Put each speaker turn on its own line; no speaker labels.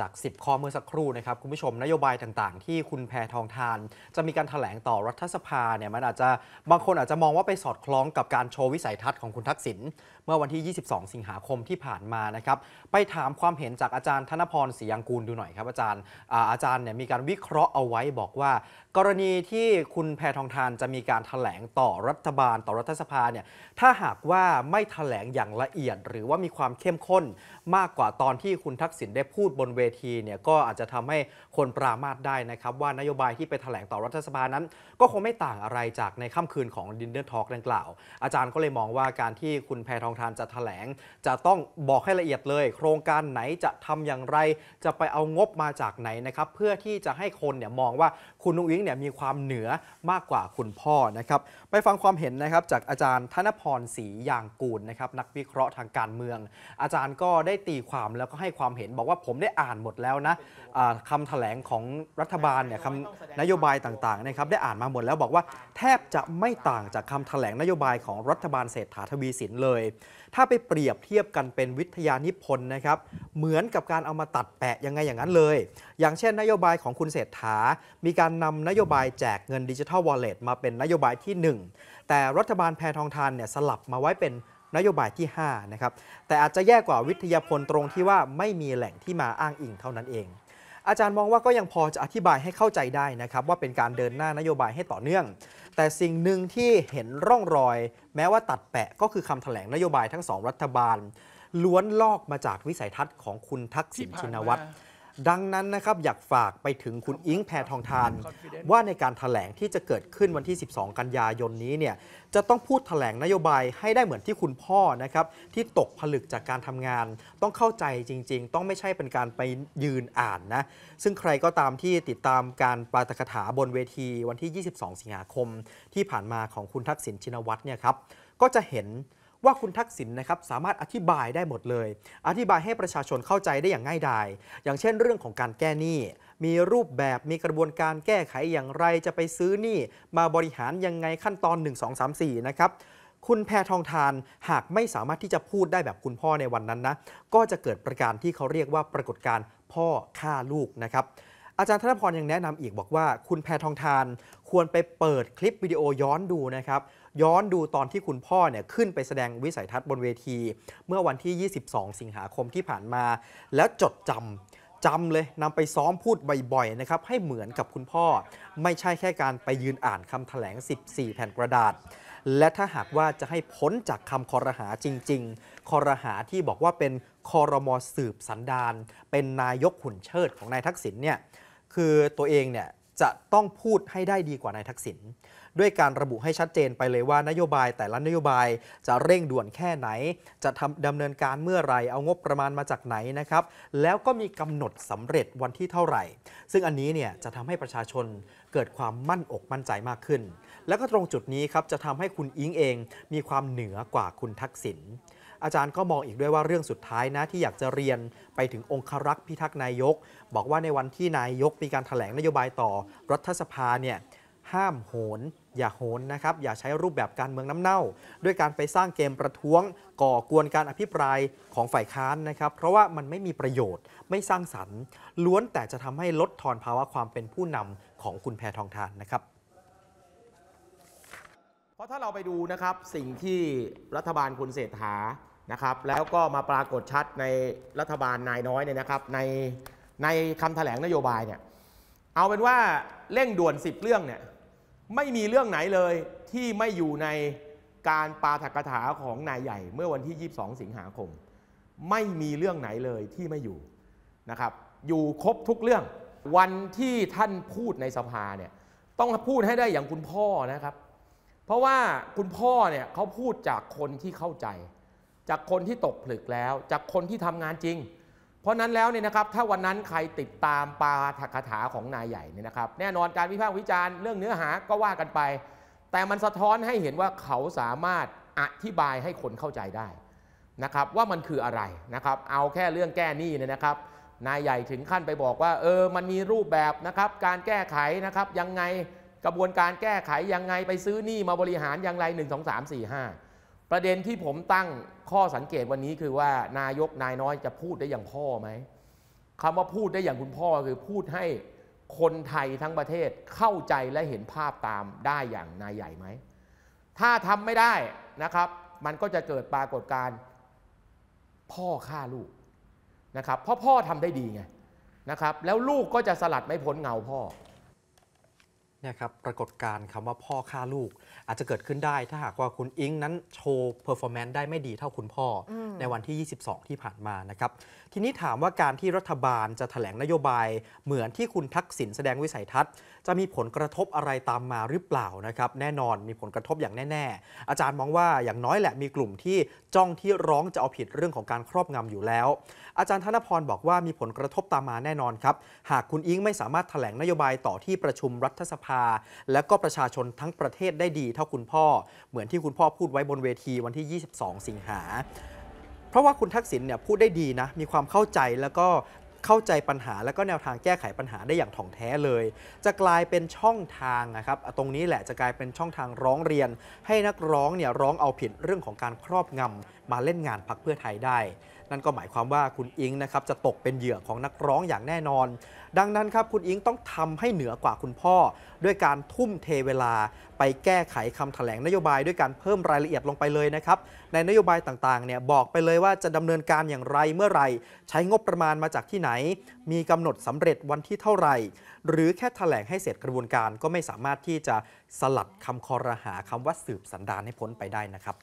จาก 10ข้อเมื่อสักครู่นะครับ คุณผู้ชมนโยบายต่างๆ ที่คุณแพทองทาน จะมีการถแถลงต่อรัฐสภาเนี่ยมันอาจจะบางคนอาจจะมองว่าไปสอดคล้องกับการโชว์วิสัยทัศน์ของคุณทักษิณเมื่อวันที่ 22 สิงหาคมที่ผ่านมานะครับไปถามความเห็นจากอาจารย์ธนพรศรียังกูลดูหน่อยครับอาจารย์อาจารย์เนี่ยมีการวิเคราะห์เอาไว้บอกว่า กรณีที่คุณแพทองทานจะมีการถแถลงต่อรัฐบาลต่อรัฐสภาเนี่ยถ้าหากว่าไม่ถแถลงอย่างละเอียด หรือว่ามีความเข้มข้น มากกว่าตอนที่คุณทักษิณได้พูดบนเวทีเนี่ยก็อาจจะทำให้คนปรามาสได้นะครับว่านโยบายที่ไปถแถลงต่อรัฐสภานั้นก็คงไม่ต่างอะไรจากในค่ำคืนของดินเนอร์ทอล์กดังกล่าว อาจารย์ก็เลยมองว่าการที่คุณแพทองทานจะถแถลงจะต้องบอกให้ละเอียดเลย โครงการไหนจะทำอย่างไรจะไปเอางบมาจากไหนนะครับเพื่อที่จะให้คนเนี่ยมองว่าคุณนุ้งอิงเนี่ยมีความเหนือมากกว่าคุณพ่อนะครับไปฟังความเห็นนะครับจากอาจารย์ธนพรศรียางกูลนะครับนักวิเคราะห์ทางการเมือง อาจารย์ก็ได้ตีความแล้วก็ให้ความเห็นบอกว่าผมได้อ่านหมดแล้วนะคำถแถลงของรัฐบาลเนี่ยคำนโยบายต่างๆนะครับได้อ่านมาหมดแล้วบอกว่าแทบจะไม่ต่างจากคำาแถลงนโยบายของรัฐบาลเศรษฐาทวีสินเลยถ้าไปเปรียบเทียบกันเป็นวิทยานิพนธ์นะครับเหมือนกับการเอามาตัดแปะยังไงอย่างนั้นเลย อย่างเช่น นโยบายของคุณเศรษฐา มีการนำนโยบายแจกเงินดิจิทัลวอลเล็ตมาเป็นนโยบายที่ 1 แต่รัฐบาลแพทองทานเนี่ยสลับมาไว้เป็นนโยบายที่5นะครับแต่อาจจะแย่กว่าวิทยาพลตรงที่ว่าไม่มีแหล่งที่มาอ้างอิงเท่านั้นเองอาจารย์มองว่าก็ยังพอจะอธิบายให้เข้าใจได้นะครับ ว่าเป็นการเดินหน้านโยบายให้ต่อเนื่อง แต่สิ่งหนึ่งที่เห็นร่องรอยแม้ว่าตัดแปะ ก็คือคำแถลงนโยบายทั้งสองรัฐบาล ล้วนลอกมาจากวิสัยทัศน์ของคุณทักษิณชินวัตรดังนั้นนะครับ อยากฝากไปถึงคุณอิงแพทองทาน ว่าในการถแถลงที่จะเกิดขึ้นวันที่ 12 กันยายนนี้เนี่ยจะต้องพูดถแถลงนโยบายให้ได้เหมือนที่คุณพ่อนะครับที่ตกผลึกจากการทำงาน ต้องเข้าใจจริงๆ ต้องไม่ใช่เป็นการไปยืนอ่านนะซึ่งใครก็ตามที่ติดตามการปาตกถาบนเวทีวันที่ 22 สิงหาคมที่ผ่านมาของคุณทักษิณชินวัตรเนี่ยครับก็จะเห็นว่าคุณทักษิณนะครับสามารถอธิบายได้หมดเลย อธิบายให้ประชาชนเข้าใจได้อย่างง่ายดายอย่างเช่นเรื่องของการแก้หนี้ มีรูปแบบมีกระบวนการแก้ไขอย่างไรจะไปซื้อหนี้มาบริหารยังไงขั้นตอน1 2 3 4นะครับคุณแพทองทานหากไม่สามารถที่จะพูดได้แบบคุณพ่อในวันนั้นนะก็จะเกิดประการที่เขาเรียกว่าปรากฏการพ่อฆ่าลูกนะครับอาจารย์ธนพรยังแนะนำอีกบอกว่า คุณแพทองทาน ควรไปเปิดคลิปวิดีโอย้อนดูนะครับย้อนดูตอนที่คุณพ่อเนี่ยขึ้นไปแสดงวิสัยทัศน์บนเวที เมื่อวันที่ 22 สิงหาคมที่ผ่านมา แล้วจดจำจำเลยนำไปซ้อมพูดบ่อยๆนะครับให้เหมือนกับคุณพ่อไม่ใช่แค่การไปยืนอ่านคำถแถลง 14 แผ่นกระดาษ และถ้าหากว่าจะให้พ้นจากคำคอรหาจริงๆ คอรหาที่บอกว่าเป็นคอรมอสืบสันดานเป็นนายกหุ่นเชิดของนายทักษิณเนี่ยคือตัวเองเนี่ยจะต้องพูดให้ได้ดีกว่านายทักษิณด้วยการระบุให้ชัดเจนไปเลยว่านโยบายแต่ละนโยบายจะเร่งด่วนแค่ไหน จะทำดำเนินการเมื่อไรเอางบประมาณมาจากไหนนะครับแล้วก็มีกำหนดสำเร็จวันที่เท่าไหร่ ซึ่งอันนี้เนี่ยจะทำให้ประชาชนเกิดความมั่นอกมั่นใจมากขึ้น แล้วก็ตรงจุดนี้ครับจะทำให้คุณอิงเองมีความเหนือกว่าคุณทักษิณอาจารย์ก็มองอีกด้วยว่าเรื่องสุดท้ายนะ ที่อยากจะเรียนไปถึงองครักษ์พิทักษ์นายก บอกว่าในวันที่นายกมีการถแถลงนโยบายต่อรัฐสภาเนี่ยห้ามโหน อย่าโหนนะครับ อย่าใช้รูปแบบการเมืองน้ำเน่า ด้วยการไปสร้างเกมประท้วงก่อกวนการอภิปรายของฝ่ายค้านนะครับ เพราะว่ามันไม่มีประโยชน์ไม่สร้างสรรค์ล้วนแต่จะทำให้ลดทอนภาวะความเป็นผู้นำของคุณแพทองทานนะครับ
ะถ้าเราไปดูนะครับสิ่งที่รัฐบาลคุณเศรษฐานะครับ แล้วก็มาปรากฏชัดในรัฐบาลนายน้อยเนี่ยนะครับ ในในคำถแถลงนโยบายเนี่ยเอาเป็นว่า เร่งด่วน 10 เรื่องเนี่ยไม่มีเรื่องไหนเลยที่ไม่อยู่ในการปาถกถาของนายใหญ่ เมื่อวันที่ 22 สิงหาคม ไม่มีเรื่องไหนเลยที่ไม่อยู่นะครับ อยู่ครบทุกเรื่อง วันที่ท่านพูดในสภาเนี่ยต้องพูดให้ได้อย่างคุณพ่อนะครับเพราะว่าคุณพ่อเนี่ยเขาพูดจากคนที่เข้าใจ จากคนที่ตกผลึกแล้ว จากคนที่ทำงานจริง เพราะนั้นแล้วเนี่ยนะครับ ถ้าวันนั้นใครติดตามปาถกถาของนายใหญ่เนี่ยนะครับ แน่นอนการวิพากษ์วิจารณ์เรื่องเนื้อหาก็ว่ากันไป แต่มันสะท้อนให้เห็นว่าเขาสามารถอธิบายให้คนเข้าใจได้ นะครับว่ามันคืออะไรนะครับเอาแค่เรื่องแก้หนี้เนี่ยนะครับ นายใหญ่ถึงขั้นไปบอกว่าเออมันมีรูปแบบนะครับการแก้ไขนะครับยังไงกระบวนการแก้ไข ยังไงไปซื้อนี่มาบริหารอย่างไร1 2 3 4 5 ประเด็นที่ผมตั้งข้อสังเกตวันนี้คือว่านายกนายน้อยจะพูดได้อย่างพ่อไหมคำว่าพูดได้อย่างคุณพ่อคือพูดให้คนไทยทั้งประเทศเข้าใจและเห็นภาพตามได้อย่างนายใหญ่ไหมถ้าทำไม่ได้นะครับ มันก็จะเกิดปรากฏการณ์พ่อฆ่าลูกนะครับเพราะพ่อทำได้ดีไงนะครับแล้วลูกก็จะสลัดไม่พ้นเงาพ่อเนี่ยครับ ปรากฏการ
์คำว่าพ่อฆ่าลูกอาจจะเกิดขึ้นได้ถ้าหากว่าคุณอิงนั้นโชว์เพอร์ฟอร์แมนซ์ได้ไม่ดีเท่าคุณพ่ออในวันที่ 22 ที่ผ่านมานะครับ ทีนี้ถามว่าการที่รัฐบาลจะถแถลงนโยบาย เหมือนที่คุณทักษิณแสดงวิสัยทัศน์ จะมีผลกระทบอะไรตามมาหรือเปล่านะครับ แน่นอนมีผลกระทบอย่างแน่ ๆ อาจารย์มองว่าอย่างน้อยแหละมีกลุ่มที่จ้องที่ร้องจะเอาผิดเรื่องของการครอบงำอยู่แล้ว อาจารย์ธนพรบอกว่ามีผลกระทบตามมาแน่นอนครับหากคุณอิงไม่สามารถถแถลงนโยบายต่อที่ประชุมรัฐสภาภาและก็ประชาชน ทั้งประเทศได้ดี เท่าคุณพ่อเหมือนที่คุณพ่อพูดไว้บนเวทีวันที่ 22 สิงหา เพราะว่าคุณทักษิณเนี่ยพูดได้ดีนะมีความเข้าใจแล้วก็เข้าใจปัญหา แล้วก็แนวทางแก้ไขปัญหาได้อย่างถ่องแท้เลย จะกลายเป็นช่องทางนะครับตรงนี้แหละจะกลายเป็นช่องทางร้องเรียน ให้นักร้องเนี่ยร้องเอาผิดเรื่องของการครอบงำมาเล่นงานพักเพื่อไทยได้ นั่นก็หมายความว่าคุณอิงนะครับจะตกเป็นเหยื่อของนักร้องอย่างแน่นอน ดังนั้นครับ คุณอิงต้องทำให้เหนือกว่าคุณพ่อ ด้วยการทุ่มเทเวลาไปแก้ไขคำแถลงนโยบายด้วยการเพิ่มรายละเอียดลงไปเลยนะครับ ในนโยบายต่างๆเนี่ยบอกไปเลยว่าจะดำเนินการอย่างไรเมื่อไรใช้งบประมาณมาจากที่ไหน มีกำหนดสำเร็จวันที่เท่าไหร่ หรือแค่แถลงให้เสร็จกระบวนการก็ไม่สามารถที่จะสลัดคำคอรหาคำว่าสืบสันดานให้พ้นไปได้นะครับ